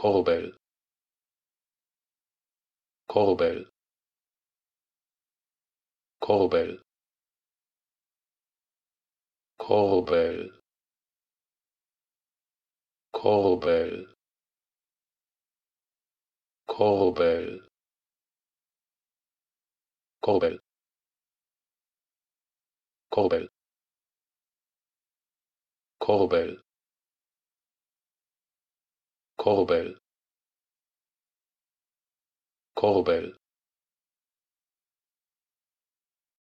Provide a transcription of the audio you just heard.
korbel korbel korbel korbel korbel korbel korbel korbel korbel korbel